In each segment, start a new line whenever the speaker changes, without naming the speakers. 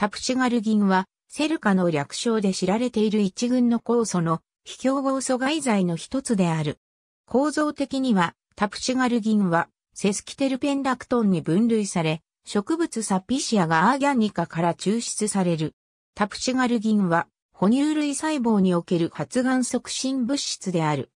タプシガルギンは、セルカの略称で知られている一群の酵素の非競合阻害剤の一つである。構造的には、タプシガルギンは、セスキテルペンラクトンに分類され、植物サピシアがアーギャニカから抽出される。タプシガルギンは、哺乳類細胞における発がん促進物質である。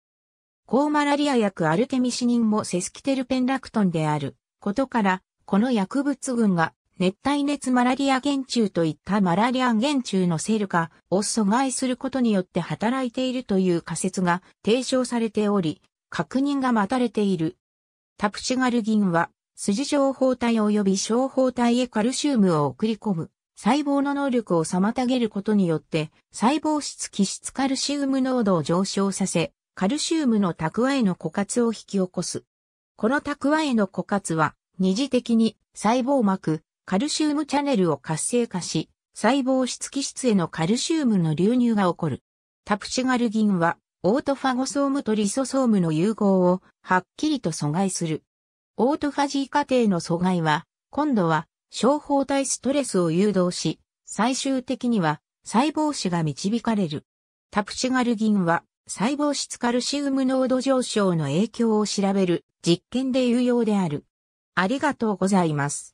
抗マラリア薬アルテミシニンもセスキテルペンラクトンであることから、この薬物群が熱帯熱マラリア原虫といったマラリア原虫のセル化を阻害することによって働いているという仮説が提唱されており、確認が待たれている。タプチガルギンは、筋状包帯及び小包帯へカルシウムを送り込む、細胞の能力を妨げることによって、細胞質気質カルシウム濃度を上昇させ、カルシウムの蓄えの枯渇を引き起こす。この蓄えの枯渇は、二次的に細胞膜、カルシウムチャネルを活性化し、細胞質基質へのカルシウムの流入が起こる。タプシガルギンは、オートファゴソームとリソソームの融合をはっきりと阻害する。オートファジー過程の阻害は、今度は、小胞体ストレスを誘導し、最終的には、細胞死が導かれる。タプシガルギンは、細胞質カルシウム濃度上昇の影響を調べる実験で有用である。ありがとうございます。